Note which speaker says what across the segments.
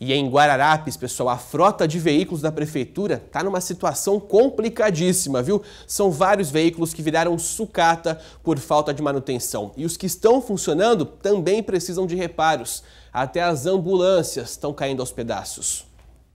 Speaker 1: E em Guararapes, pessoal, a frota de veículos da prefeitura está numa situação complicadíssima, viu? São vários veículos que viraram sucata por falta de manutenção. E os que estão funcionando também precisam de reparos. Até as ambulâncias estão caindo aos pedaços.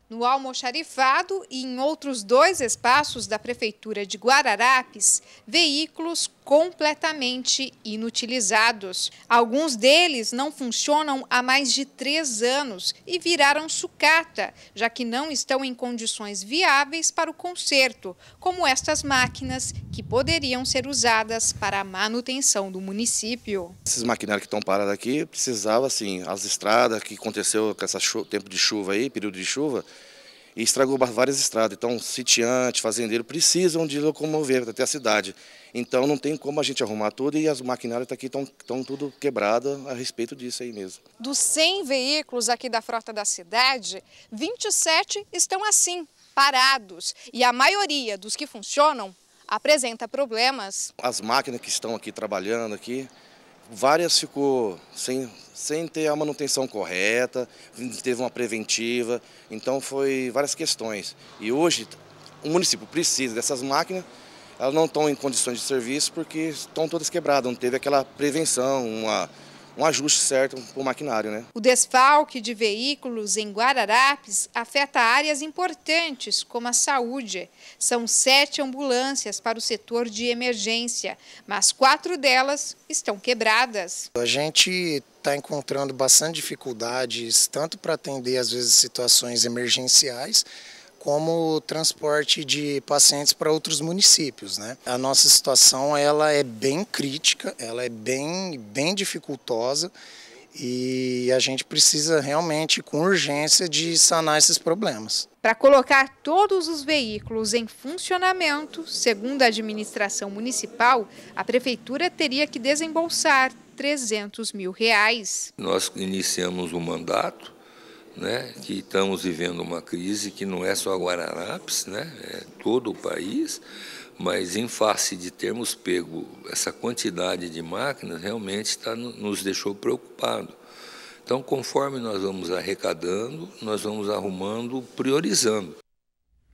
Speaker 2: No almoxarifado e em outros dois espaços da Prefeitura de Guararapes, veículos completamente inutilizados. Alguns deles não funcionam há mais de três anos e viraram sucata, já que não estão em condições viáveis para o conserto, como estas máquinas que poderiam ser usadas para a manutenção do município.
Speaker 3: Esses maquinários que estão parados aqui precisavam, assim, as estradas que aconteceu com esse tempo de chuva aí, período de chuva, e estragou várias estradas. Então, sitiante, fazendeiros precisam de locomover até a cidade. Então, não tem como a gente arrumar tudo e as maquinárias aqui estão, estão tudo quebrada a respeito disso aí mesmo.
Speaker 2: Dos 100 veículos aqui da frota da cidade, 27 estão assim, parados. E a maioria dos que funcionam apresenta problemas.
Speaker 3: As máquinas que estão aqui trabalhando aqui, várias ficou sem, sem ter a manutenção correta, teve uma preventiva, então foi várias questões. E hoje o município precisa dessas máquinas, elas não estão em condições de serviço porque estão todas quebradas, não teve aquela prevenção, uma um ajuste certo para o maquinário. Né?
Speaker 2: O desfalque de veículos em Guararapes afeta áreas importantes, como a saúde. São sete ambulâncias para o setor de emergência, mas quatro delas estão quebradas.
Speaker 4: A gente está encontrando bastante dificuldades, tanto para atender, às vezes, situações emergenciais, como transporte de pacientes para outros municípios. Né? A nossa situação ela é bem crítica, ela é bem, bem dificultosa e a gente precisa realmente, com urgência, de sanar esses problemas.
Speaker 2: Para colocar todos os veículos em funcionamento, segundo a administração municipal, a prefeitura teria que desembolsar 300 mil reais.
Speaker 5: Nós iniciamos o mandato né, que estamos vivendo uma crise que não é só Guararapes, né, é todo o país, mas em face de termos pego essa quantidade de máquinas, realmente tá, nos deixou preocupado. Então, conforme nós vamos arrecadando, nós vamos arrumando, priorizando.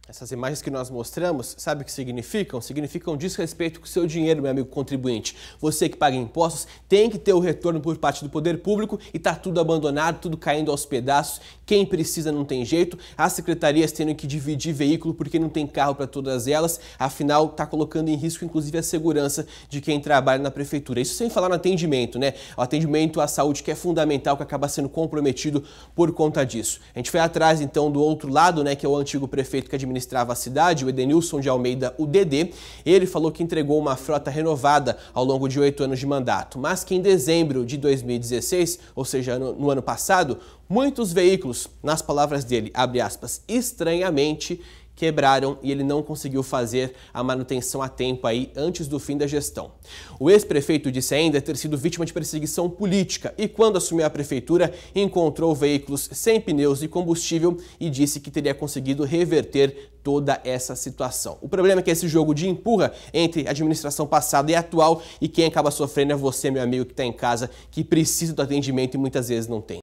Speaker 1: Essas imagens que nós mostramos, sabe o que significam? Significam desrespeito com o seu dinheiro, meu amigo contribuinte. Você que paga impostos tem que ter o retorno por parte do poder público e está tudo abandonado, tudo caindo aos pedaços. Quem precisa não tem jeito. As secretarias tendo que dividir veículo porque não tem carro para todas elas. Afinal, está colocando em risco inclusive a segurança de quem trabalha na prefeitura. Isso sem falar no atendimento, né? O atendimento à saúde que é fundamental, que acaba sendo comprometido por conta disso. A gente foi atrás então do outro lado, né, que é o antigo prefeito que administra administrava a cidade, o Edenilson de Almeida, o DD, ele falou que entregou uma frota renovada ao longo de oito anos de mandato, mas que em dezembro de 2016, ou seja, no, no ano passado, muitos veículos, nas palavras dele, abre aspas, estranhamente, quebraram e ele não conseguiu fazer a manutenção a tempo aí antes do fim da gestão. O ex-prefeito disse ainda ter sido vítima de perseguição política e quando assumiu a prefeitura encontrou veículos sem pneus e combustível e disse que teria conseguido reverter toda essa situação. O problema é que esse jogo de empurra entre a administração passada e atual e quem acaba sofrendo é você, meu amigo que está em casa, que precisa do atendimento e muitas vezes não tem.